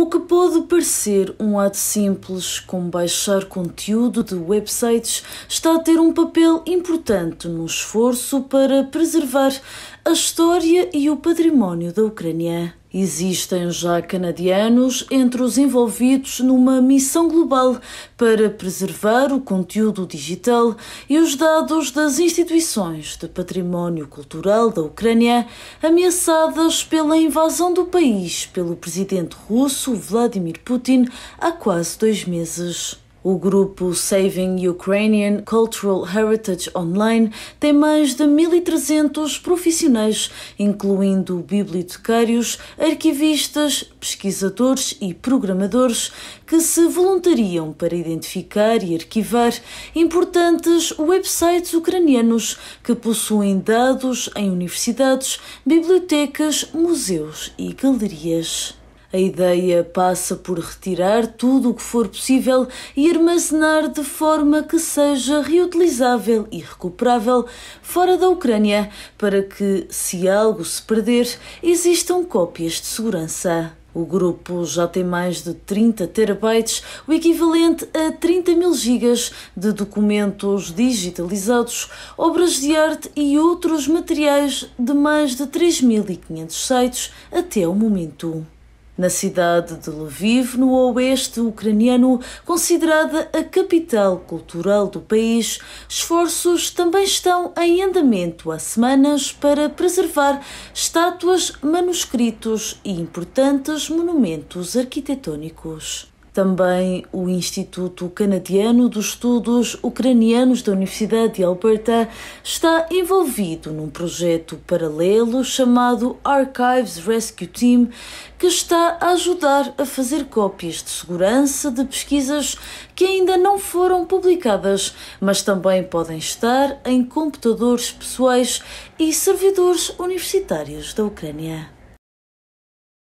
O que pode parecer um ato simples, como baixar conteúdo de websites, está a ter um papel importante no esforço para preservar a história e o património da Ucrânia. Existem já canadianos entre os envolvidos numa missão global para preservar o conteúdo digital e os dados das instituições de património cultural da Ucrânia, ameaçadas pela invasão do país pelo presidente russo Vladimir Putin há quase dois meses. O grupo Saving Ukrainian Cultural Heritage Online tem mais de 1.300 profissionais, incluindo bibliotecários, arquivistas, pesquisadores e programadores, que se voluntariam para identificar e arquivar importantes websites ucranianos que possuem dados em universidades, bibliotecas, museus e galerias. A ideia passa por retirar tudo o que for possível e armazenar de forma que seja reutilizável e recuperável fora da Ucrânia, para que, se algo se perder, existam cópias de segurança. O grupo já tem mais de 30 terabytes, o equivalente a 30 mil gigas de documentos digitalizados, obras de arte e outros materiais de mais de 3.500 sites até o momento na cidade de Lviv, no oeste ucraniano, considerada a capital cultural do país. Esforços também estão em andamento há semanas para preservar estátuas, manuscritos e importantes monumentos arquitetônicos também o Instituto Canadiano dos Estudos Ucranianos da Universidade de Alberta está envolvido num projeto paralelo chamado Archives Rescue Team, que está a ajudar a fazer cópias de segurança de pesquisas que ainda não foram publicadas, mas também podem estar em computadores pessoais e servidores universitários da Ucrânia.